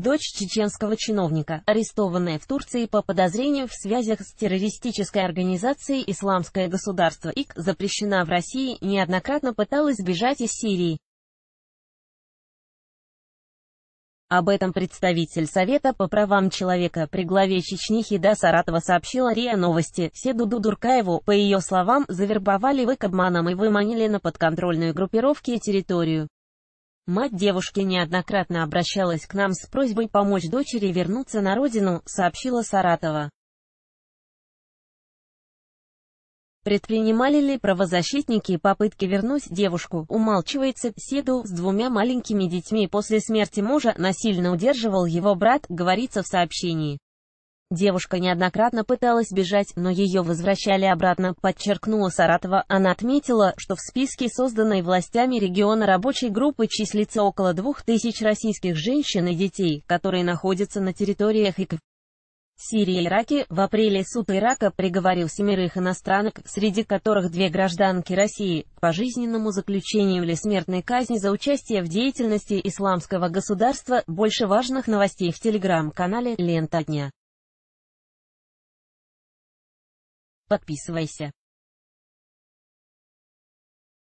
дочь чеченского чиновника, арестованная в Турции по подозрению в связях с террористической организацией «Исламское государство» ИК, запрещена в России, неоднократно пыталась бежать из Сирии. Об этом представитель Совета по правам человека при главе Чечни Хида Саратова сообщила РИА Новости. Седуду Дуркаеву, по ее словам, завербовали вы к обманом и выманили на подконтрольную группировки территорию. Мать девушки неоднократно обращалась к нам с просьбой помочь дочери вернуться на родину, сообщила Саратова. Предпринимали ли правозащитники попытки вернуть девушку, умалчивается, Седу с двумя маленькими детьми после смерти мужа насильно удерживал его брат, говорится в сообщении. Девушка неоднократно пыталась бежать, но ее возвращали обратно, подчеркнула Саратова. Она отметила, что в списке созданной властями региона рабочей группы числится около двух тысяч российских женщин и детей, которые находятся на территориях ИКВ. Сирии и Ираке в апреле суд Ирака приговорил семерых иностранок, среди которых две гражданки России, к пожизненному заключению или смертной казни за участие в деятельности исламского государства. Больше важных новостей в телеграм-канале «Лента дня». Подписывайся.